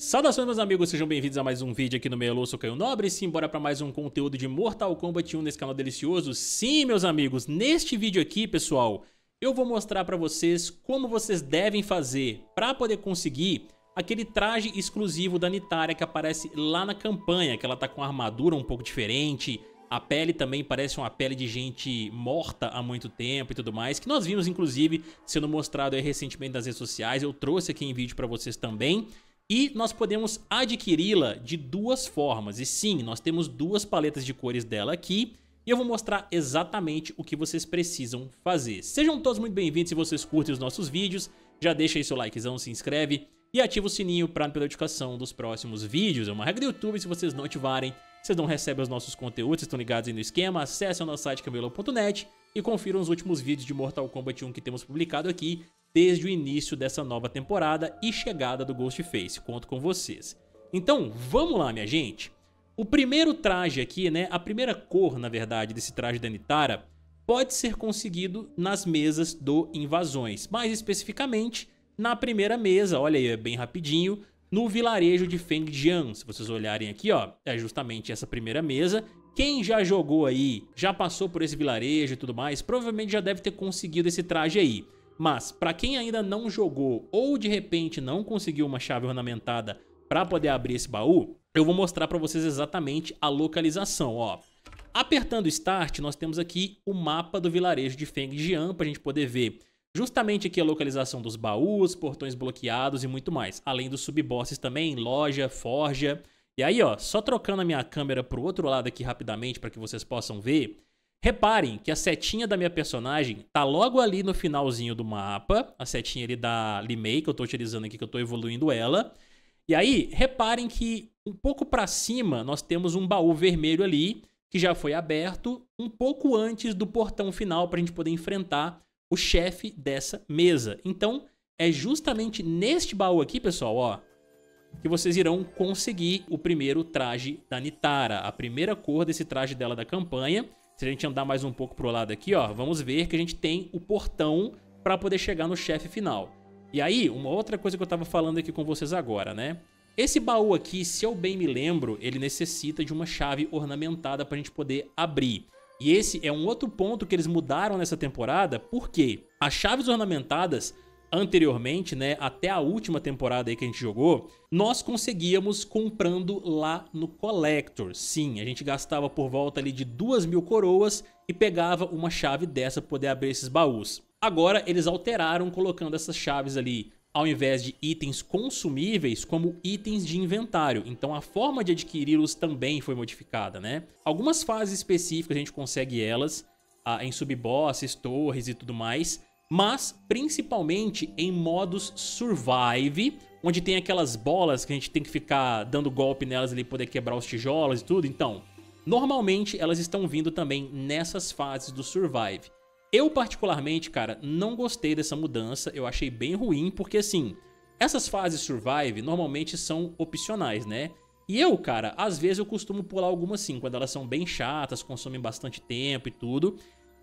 Saudações meus amigos, sejam bem-vindos a mais um vídeo aqui no Meia sou Caio Nobre e sim, bora pra mais um conteúdo de Mortal Kombat 1 nesse canal delicioso. Sim, meus amigos, neste vídeo aqui, pessoal, eu vou mostrar pra vocês como vocês devem fazer pra poder conseguir aquele traje exclusivo da Nitara que aparece lá na campanha, que ela tá com armadura um pouco diferente, a pele também parece uma pele de gente morta há muito tempo e tudo mais, que nós vimos inclusive sendo mostrado recentemente nas redes sociais, eu trouxe aqui em vídeo para vocês também. E nós podemos adquiri-la de duas formas. E sim, nós temos duas paletas de cores dela aqui. E eu vou mostrar exatamente o que vocês precisam fazer. Sejam todos muito bem-vindos se vocês curtem os nossos vídeos. Já deixa aí seu likezão, se inscreve e ativa o sininho para notificação dos próximos vídeos. É uma regra do YouTube, se vocês não ativarem, vocês não recebem os nossos conteúdos, estão ligados aí no esquema. Acessem o nosso site camelo.net e confiram os últimos vídeos de Mortal Kombat 1 que temos publicado aqui desde o início dessa nova temporada e chegada do Ghostface. Conto com vocês. Então, vamos lá, minha gente. O primeiro traje aqui, né, a primeira cor, na verdade, desse traje da Nitara pode ser conseguido nas mesas do Invasões. Mais especificamente, na primeira mesa, olha aí, é bem rapidinho, no vilarejo de Fengjian. Se vocês olharem aqui, ó, é justamente essa primeira mesa. Quem já jogou aí, já passou por esse vilarejo e tudo mais, provavelmente já deve ter conseguido esse traje aí. Mas, para quem ainda não jogou ou de repente não conseguiu uma chave ornamentada para poder abrir esse baú, eu vou mostrar para vocês exatamente a localização, ó. Apertando Start, nós temos aqui o mapa do vilarejo de Fengjian para a gente poder ver Justamente aqui a localização dos baús, portões bloqueados e muito mais. Além dos subbosses também, loja, forja. E aí, ó, só trocando a minha câmera pro outro lado aqui rapidamente para que vocês possam ver. Reparem que a setinha da minha personagem tá logo ali no finalzinho do mapa, a setinha ali da Limei que eu tô utilizando aqui, que eu tô evoluindo ela. E aí, reparem que um pouco para cima nós temos um baú vermelho ali, que já foi aberto um pouco antes do portão final para a gente poder enfrentar o chefe dessa mesa. Então, é justamente neste baú aqui, pessoal, ó, que vocês irão conseguir o primeiro traje da Nitara, a primeira cor desse traje dela da campanha. Se a gente andar mais um pouco pro lado aqui, ó, vamos ver que a gente tem o portão para poder chegar no chefe final. E aí, uma outra coisa que eu tava falando aqui com vocês agora, né? Esse baú aqui, se eu bem me lembro, ele necessita de uma chave ornamentada pra gente poder abrir. E esse é um outro ponto que eles mudaram nessa temporada, porque as chaves ornamentadas anteriormente, né, até a última temporada aí que a gente jogou, nós conseguíamos comprando lá no Collector. Sim, a gente gastava por volta ali de duas mil coroas e pegava uma chave dessa para poder abrir esses baús. Agora eles alteraram colocando essas chaves ali ao invés de itens consumíveis como itens de inventário. Então a forma de adquiri-los também foi modificada, né? Algumas fases específicas a gente consegue elas ah, em subbosses, torres e tudo mais, mas principalmente em modos survive, onde tem aquelas bolas que a gente tem que ficar dando golpe nelas ali poder quebrar os tijolos e tudo. Então, normalmente elas estão vindo também nessas fases do survive. Eu, particularmente, cara, não gostei dessa mudança, eu achei bem ruim, porque assim, essas fases survive normalmente são opcionais, né? E eu, cara, às vezes eu costumo pular algumas sim, quando elas são bem chatas, consomem bastante tempo e tudo.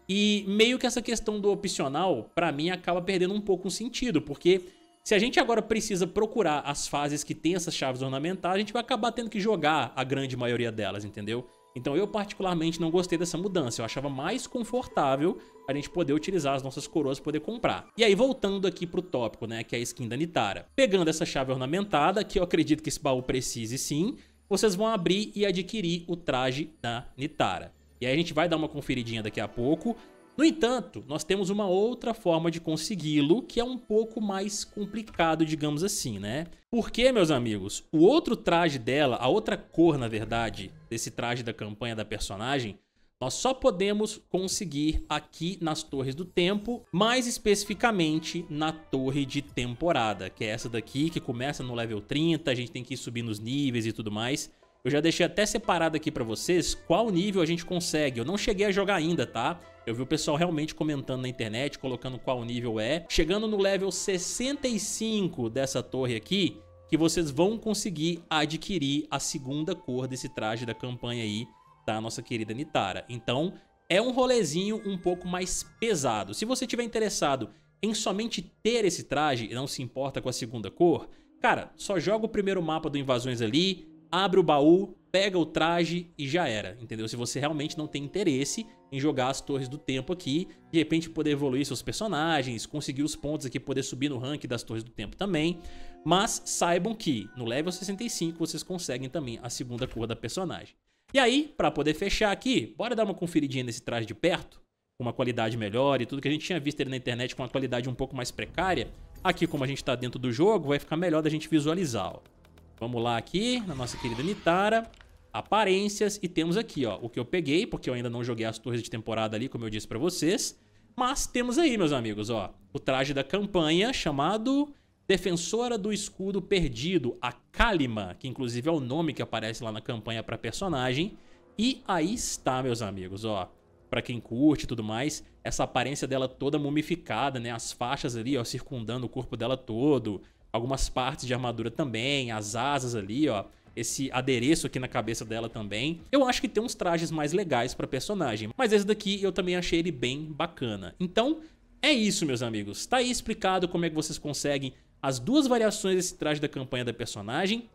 E meio que essa questão do opcional, para mim, acaba perdendo um pouco o sentido, porque se a gente agora precisa procurar as fases que tem essas chaves ornamentais, a gente vai acabar tendo que jogar a grande maioria delas, entendeu? Então eu particularmente não gostei dessa mudança, eu achava mais confortável a gente poder utilizar as nossas coroas poder comprar. E aí voltando aqui pro tópico, né, que é a skin da Nitara. Pegando essa chave ornamentada, que eu acredito que esse baú precise sim, vocês vão abrir e adquirir o traje da Nitara. E aí a gente vai dar uma conferidinha daqui a pouco. No entanto, nós temos uma outra forma de consegui-lo que é um pouco mais complicado, digamos assim, né? Porque, meus amigos, o outro traje dela, a outra cor, na verdade, desse traje da campanha da personagem, nós só podemos conseguir aqui nas Torres do Tempo, mais especificamente na Torre de Temporada, que é essa daqui que começa no level 30, a gente tem que ir subindo os níveis e tudo mais. Eu já deixei até separado aqui para vocês qual nível a gente consegue. Eu não cheguei a jogar ainda, tá? Eu vi o pessoal realmente comentando na internet, colocando qual nível é. Chegando no level 65 dessa torre aqui, que vocês vão conseguir adquirir a segunda cor desse traje da campanha aí da tá? nossa querida Nitara. Então, é um rolezinho um pouco mais pesado. Se você tiver interessado em somente ter esse traje e não se importa com a segunda cor, cara, só joga o primeiro mapa do Invasões ali, abre o baú, pega o traje e já era, entendeu? Se você realmente não tem interesse em jogar as torres do tempo aqui, de repente poder evoluir seus personagens, conseguir os pontos aqui, poder subir no rank das torres do tempo também. Mas saibam que no level 65 vocês conseguem também a segunda cor da personagem. E aí, para poder fechar aqui, bora dar uma conferidinha nesse traje de perto, com uma qualidade melhor e tudo que a gente tinha visto ele na internet com uma qualidade um pouco mais precária. Aqui, como a gente está dentro do jogo, vai ficar melhor da gente visualizar, ó. Vamos lá aqui na nossa querida Nitara. Aparências. E temos aqui, ó, o que eu peguei, porque eu ainda não joguei as torres de temporada ali, como eu disse pra vocês. Mas temos aí, meus amigos, ó, o traje da campanha chamado Defensora do Escudo Perdido, a Kalima, que inclusive é o nome que aparece lá na campanha pra personagem. E aí está, meus amigos, ó para quem curte e tudo mais, essa aparência dela toda mumificada, né? As faixas ali, ó, circundando o corpo dela todo, algumas partes de armadura também, as asas ali, ó esse adereço aqui na cabeça dela também. Eu acho que tem uns trajes mais legais para personagem, mas esse daqui eu também achei ele bem bacana. Então, é isso, meus amigos. Tá aí explicado como é que vocês conseguem as duas variações desse traje da campanha da personagem.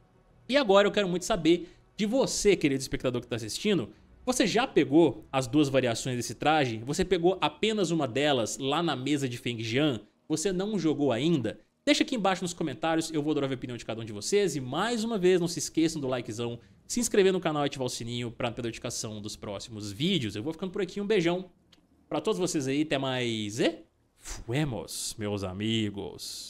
E agora eu quero muito saber de você, querido espectador que está assistindo, você já pegou as duas variações desse traje? Você pegou apenas uma delas lá na mesa de Feng Jian? Você não jogou ainda? Deixa aqui embaixo nos comentários, eu vou adorar ver a opinião de cada um de vocês. E mais uma vez, não se esqueçam do likezão, se inscrever no canal e ativar o sininho para ter notificação dos próximos vídeos. Eu vou ficando por aqui, um beijão para todos vocês aí, até mais e fuemos, meus amigos.